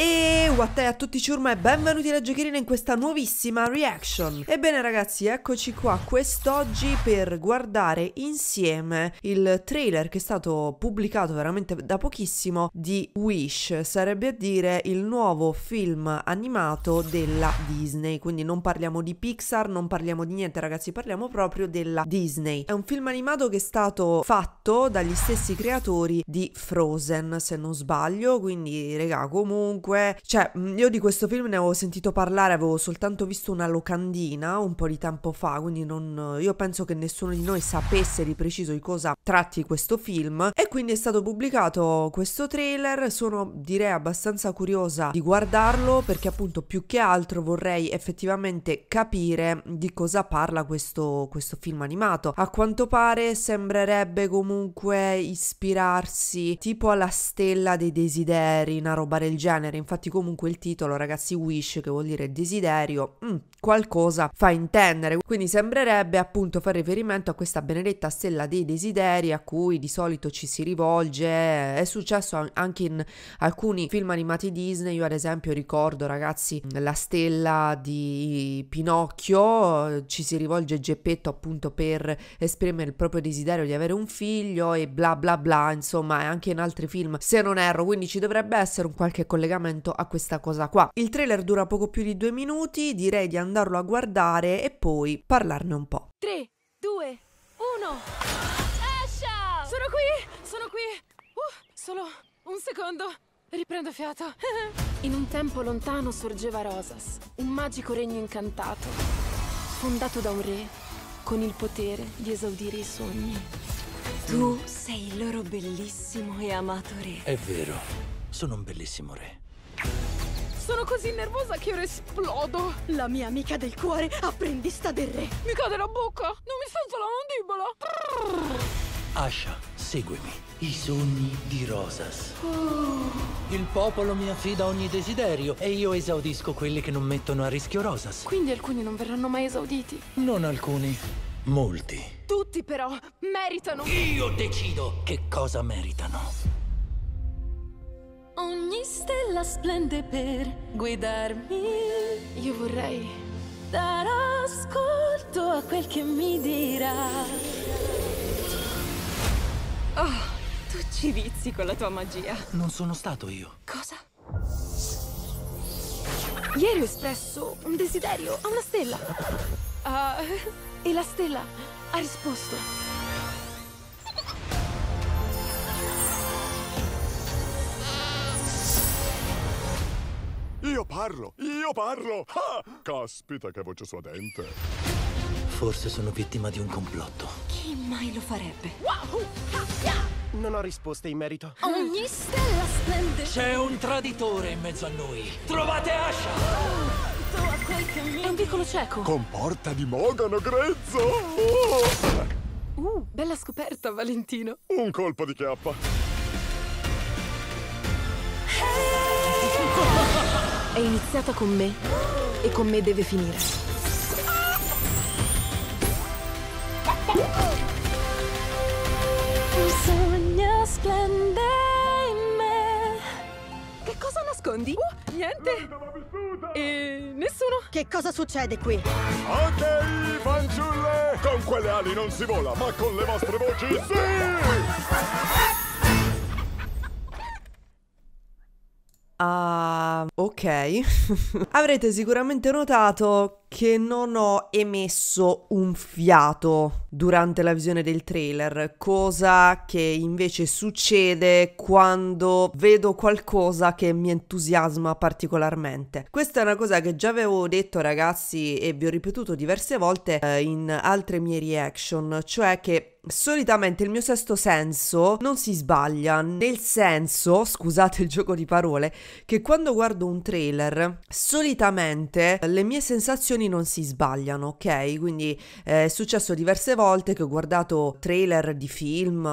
Yeah. a te e a tutti ciurma e benvenuti alla Giocherina in questa nuovissima reaction Ebbene ragazzi eccoci qua quest'oggi per guardare insieme il trailer che è stato pubblicato veramente da pochissimo di Wish Sarebbe a dire il nuovo film animato della Disney Quindi non parliamo di Pixar, non parliamo di niente ragazzi, parliamo proprio della Disney È un film animato che è stato fatto dagli stessi creatori di Frozen se non sbaglio Quindi regà comunque... Cioè, Mm, io di questo film ne avevo sentito parlare, avevo soltanto visto una locandina un po' di tempo fa, quindi non, io penso che nessuno di noi sapesse di preciso di cosa tratti questo film. E quindi è stato pubblicato questo trailer, sono direi abbastanza curiosa di guardarlo perché appunto più che altro vorrei effettivamente capire di cosa parla questo, questo film animato. A quanto pare sembrerebbe comunque ispirarsi tipo alla stella dei desideri, una roba del genere, infatti comunque il titolo, ragazzi, wish, che vuol dire desiderio, mh, mm, qualcosa fa intendere. Quindi sembrerebbe appunto fare riferimento a questa benedetta stella dei desideri a cui di solito ci si rivolge. È successo anche in alcuni film animati Disney. Io, ad esempio, ricordo, ragazzi, la stella di Pinocchio. Ci si rivolge Geppetto appunto per esprimere il proprio desiderio di avere un figlio e bla bla bla. Insomma, anche in altri film, se non erro. Quindi ci dovrebbe essere un qualche collegamento a questa questa cosa qua. Il trailer dura poco più di due minuti, direi di andarlo a guardare e poi parlarne un po'. 3, 2, 1. Asha! Sono qui, sono qui. Uh, solo un secondo. Riprendo fiato. in un tempo lontano sorgeva Rosas, un magico regno incantato, fondato da un re con il potere di esaudire i sogni. Tu sei il loro bellissimo e amato re. È vero, sono un bellissimo re. Sono così nervosa che ora esplodo. La mia amica del cuore, apprendista del re. Mi cade la bocca. Non mi sento la mandibola. Asha, seguimi. I sogni di Rosas. Oh. Il popolo mi affida ogni desiderio e io esaudisco quelli che non mettono a rischio Rosas. Quindi alcuni non verranno mai esauditi? Non alcuni, molti. Tutti però meritano. Io decido che cosa meritano. Ogni stella splende per guidarmi. Io vorrei dare ascolto a quel che mi dirà. Oh, tu ci vizi con la tua magia. Non sono stato io. Cosa? Ieri ho espresso un desiderio a una stella. Uh, e la stella ha risposto. parlo! Io parlo! Ah! Caspita che voce suadente! Forse sono vittima di un complotto. Chi mai lo farebbe? Non ho risposte in merito. Ogni stella splende. C'è un traditore in mezzo a noi. Trovate Asha! È un piccolo cieco. Con porta di mogano grezzo! Uh, bella scoperta, Valentino. Un colpo di chiappa. È iniziata con me e con me deve finire. Un sogno splende in me. Che cosa nascondi? Uh, niente. E nessuno. Che cosa succede qui? Ok, fanciulle! Con quelle ali non si vola, ma con le vostre voci sì! Ok, avrete sicuramente notato che non ho emesso un fiato durante la visione del trailer, cosa che invece succede quando vedo qualcosa che mi entusiasma particolarmente. Questa è una cosa che già avevo detto ragazzi e vi ho ripetuto diverse volte eh, in altre mie reaction, cioè che solitamente il mio sesto senso non si sbaglia, nel senso, scusate il gioco di parole, che quando guardo un trailer, solitamente le mie sensazioni informazioni non si sbagliano, ok? Quindi eh, è successo diverse volte che ho guardato trailer di film,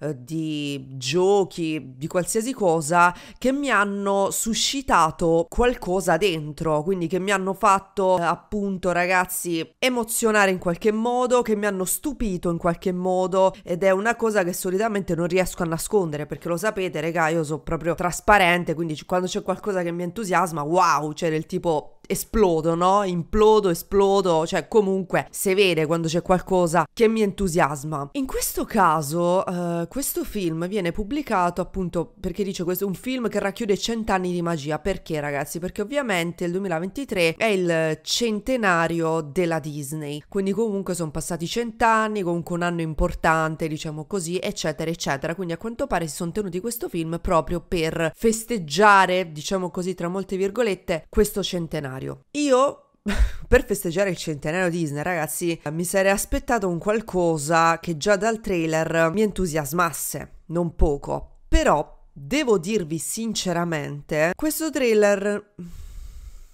eh, di giochi, di qualsiasi cosa che mi hanno suscitato qualcosa dentro, quindi che mi hanno fatto eh, appunto ragazzi emozionare in qualche modo, che mi hanno stupito in qualche modo ed è una cosa che solitamente non riesco a nascondere perché lo sapete, raga, io sono proprio trasparente, quindi quando c'è qualcosa che mi entusiasma, wow, cioè del tipo esplodo, no? Implodo esplodo, esplodo, cioè comunque se vede quando c'è qualcosa che mi entusiasma. In questo caso, uh, questo film viene pubblicato appunto perché dice questo è un film che racchiude cent'anni di magia. Perché ragazzi? Perché ovviamente il 2023 è il centenario della Disney, quindi comunque sono passati cent'anni, comunque un anno importante, diciamo così, eccetera, eccetera. Quindi a quanto pare si sono tenuti questo film proprio per festeggiare, diciamo così, tra molte virgolette, questo centenario. Io per festeggiare il centenario Disney, ragazzi, mi sarei aspettato un qualcosa che già dal trailer mi entusiasmasse, non poco. Però, devo dirvi sinceramente, questo trailer...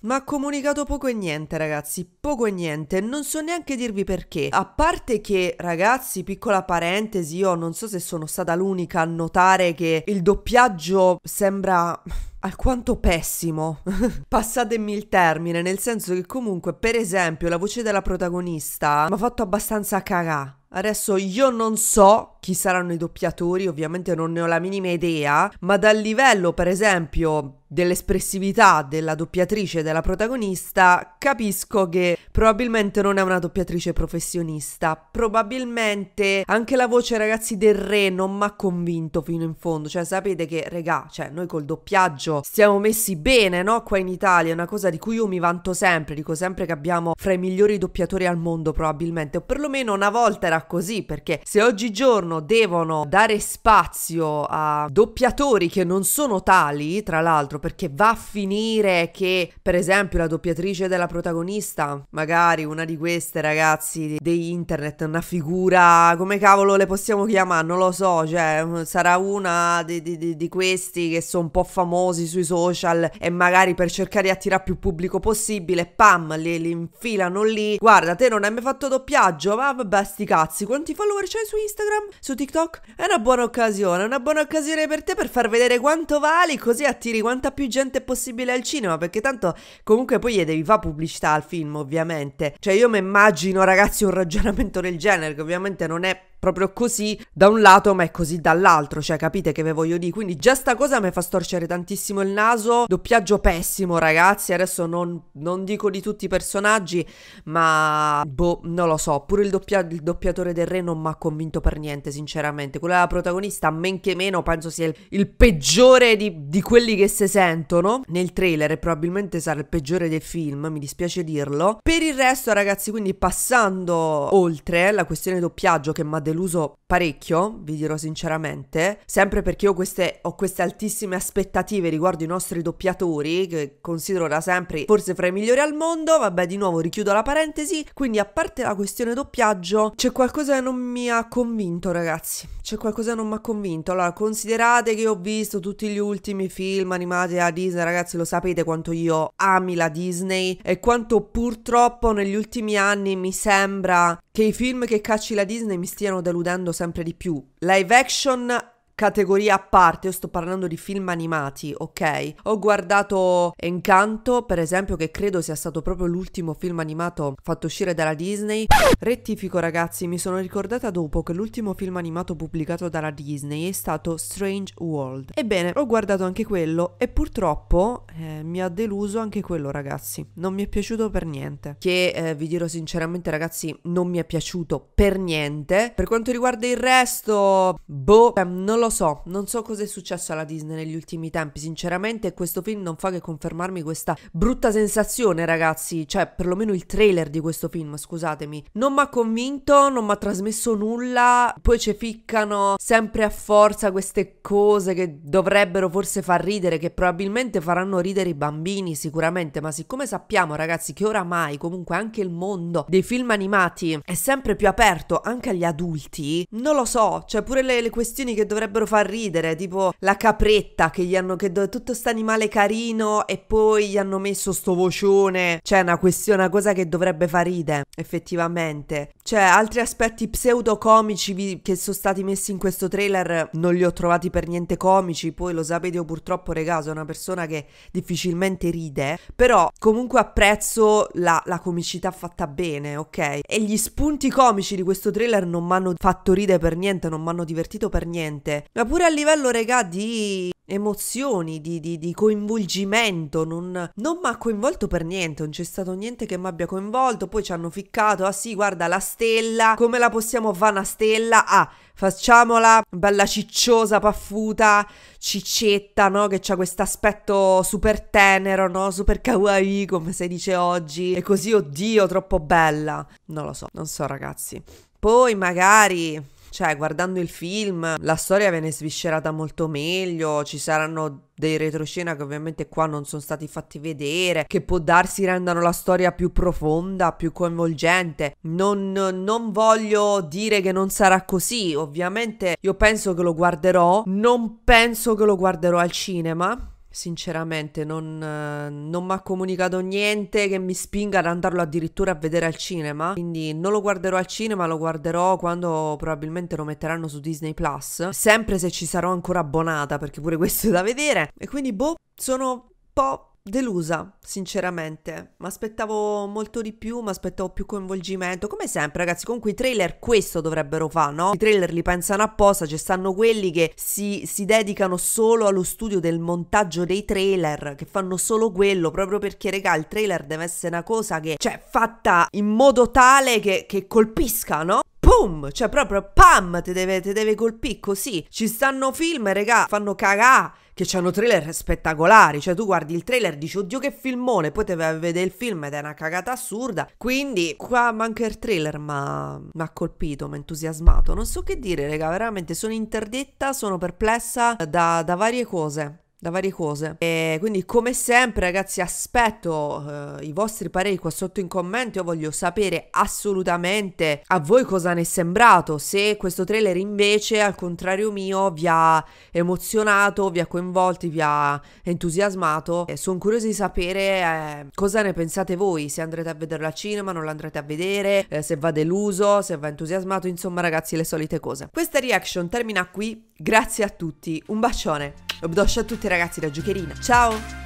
mi ha comunicato poco e niente, ragazzi, poco e niente, non so neanche dirvi perché. A parte che, ragazzi, piccola parentesi, io non so se sono stata l'unica a notare che il doppiaggio sembra alquanto pessimo. Passatemi il termine, nel senso che comunque, per esempio, la voce della protagonista mi ha fatto abbastanza cagà. Adesso io non so chi saranno i doppiatori, ovviamente non ne ho la minima idea, ma dal livello, per esempio, dell'espressività della doppiatrice e della protagonista, capisco che probabilmente non è una doppiatrice professionista. Probabilmente anche la voce, ragazzi, del re non mi ha convinto fino in fondo. Cioè, sapete che, regà, cioè, noi col doppiaggio stiamo messi bene, no? Qua in Italia, è una cosa di cui io mi vanto sempre, dico sempre che abbiamo fra i migliori doppiatori al mondo probabilmente, o perlomeno una volta era così, perché se oggigiorno devono dare spazio a doppiatori che non sono tali, tra l'altro, perché va a finire che, per esempio, la doppiatrice della protagonista, magari una di queste ragazzi di internet, una figura, come cavolo le possiamo chiamare, non lo so, cioè sarà una di, di, di questi che sono un po' famosi famosi sui social e magari per cercare di attirare più pubblico possibile, pam, li, li infilano lì. Guarda, te non hai mai fatto doppiaggio, ma vabbè, sti cazzi, quanti follower c'hai su Instagram? Su TikTok? È una buona occasione, una buona occasione per te per far vedere quanto vali, così attiri quanta più gente possibile al cinema, perché tanto comunque poi gli devi fare pubblicità al film, ovviamente. Cioè io mi immagino, ragazzi, un ragionamento del genere, che ovviamente non è proprio così da un lato ma è così dall'altro, cioè capite che ve voglio dire? Quindi già sta cosa mi fa storcere tantissimo il naso, doppiaggio pessimo ragazzi, adesso non, non dico di tutti i personaggi ma boh, non lo so, pure il, doppia il doppiatore del re non mi ha convinto per niente sinceramente, quella della protagonista men che meno penso sia il, il peggiore di, di quelli che si sentono nel trailer e probabilmente sarà il peggiore del film, mi dispiace dirlo. Per il resto ragazzi quindi passando oltre la questione doppiaggio che mi ha deluso deluso parecchio, vi dirò sinceramente, sempre perché io queste, ho queste altissime aspettative riguardo i nostri doppiatori, che considero da sempre forse fra i migliori al mondo, vabbè di nuovo richiudo la parentesi, quindi a parte la questione doppiaggio, c'è qualcosa che non mi ha convinto ragazzi, c'è qualcosa che non mi ha convinto, allora considerate che ho visto tutti gli ultimi film animati da Disney, ragazzi lo sapete quanto io ami la Disney e quanto purtroppo negli ultimi anni mi sembra che i film che cacci la Disney mi stiano deludendo sempre di più. Live action categoria a parte, io sto parlando di film animati, ok? Ho guardato Encanto, per esempio, che credo sia stato proprio l'ultimo film animato fatto uscire dalla Disney. Rettifico ragazzi, mi sono ricordata dopo che l'ultimo film animato pubblicato dalla Disney è stato Strange World. Ebbene, ho guardato anche quello e purtroppo eh, mi ha deluso anche quello ragazzi, non mi è piaciuto per niente. Che eh, vi dirò sinceramente ragazzi, non mi è piaciuto per niente. Per quanto riguarda il resto, boh, ehm, non lo lo so, non so cosa è successo alla Disney negli ultimi tempi, sinceramente questo film non fa che confermarmi questa brutta sensazione ragazzi, cioè perlomeno il trailer di questo film, scusatemi, non mi ha convinto, non mi ha trasmesso nulla, poi ci ficcano sempre a forza queste cose che dovrebbero forse far ridere, che probabilmente faranno ridere i bambini sicuramente, ma siccome sappiamo ragazzi che oramai comunque anche il mondo dei film animati è sempre più aperto anche agli adulti, non lo so, cioè pure le, le questioni che dovrebbero dovrebbero far ridere, tipo la capretta che gli hanno, che è tutto questo animale carino e poi gli hanno messo sto vocione, cioè una questione, una cosa che dovrebbe far ridere, effettivamente. Cioè, altri aspetti pseudo-comici che sono stati messi in questo trailer non li ho trovati per niente comici, poi lo sapete io purtroppo, regà, sono una persona che difficilmente ride, però comunque apprezzo la, la comicità fatta bene, ok? E gli spunti comici di questo trailer non mi hanno fatto ridere per niente, non mi hanno divertito per niente ma pure a livello, regà, di emozioni, di, di, di coinvolgimento, non, non mi ha coinvolto per niente, non c'è stato niente che mi abbia coinvolto, poi ci hanno ficcato, ah sì, guarda la stella, come la possiamo fare una stella? Ah, facciamola bella cicciosa, paffuta, ciccetta, no? Che c'ha questo aspetto super tenero, no? Super kawaii, come si dice oggi, e così, oddio, troppo bella. Non lo so, non so ragazzi. Poi magari cioè, guardando il film, la storia viene sviscerata molto meglio, ci saranno dei retroscena che ovviamente qua non sono stati fatti vedere, che può darsi rendano la storia più profonda, più coinvolgente. Non, non, voglio dire che non sarà così, ovviamente io penso che lo guarderò, non penso che lo guarderò al cinema sinceramente non, eh, non mi ha comunicato niente che mi spinga ad andarlo addirittura a vedere al cinema quindi non lo guarderò al cinema lo guarderò quando probabilmente lo metteranno su Disney Plus sempre se ci sarò ancora abbonata perché pure questo è da vedere e quindi boh sono un po' delusa, sinceramente. Mi aspettavo molto di più, mi aspettavo più coinvolgimento. Come sempre, ragazzi, comunque i trailer questo dovrebbero fare, no? I trailer li pensano apposta, ci stanno quelli che si, si, dedicano solo allo studio del montaggio dei trailer, che fanno solo quello, proprio perché, regà, il trailer deve essere una cosa che, cioè, fatta in modo tale che, che colpisca, no? Boom! Cioè, proprio pam! Te deve, te deve colpire così. Ci stanno film, regà, fanno cagà che hanno trailer spettacolari, cioè tu guardi il trailer e dici oddio che filmone, poi te vai a vedere il film ed è una cagata assurda, quindi qua manca il trailer ma mi ha colpito, mi ha entusiasmato, non so che dire raga, veramente sono interdetta, sono perplessa da, da varie cose da varie cose. E quindi come sempre ragazzi aspetto eh, i vostri pareri qua sotto in commento, io voglio sapere assolutamente a voi cosa ne è sembrato, se questo trailer invece al contrario mio vi ha emozionato, vi ha coinvolti, vi ha entusiasmato. E eh, sono curioso di sapere eh, cosa ne pensate voi, se andrete a vederlo al cinema, non l'andrete a vedere, eh, se va deluso, se va entusiasmato, insomma ragazzi le solite cose. Questa reaction termina qui, grazie a tutti, un bacione! Lo Obdoscio a tutti ragazzi da Giocherina. Ciao!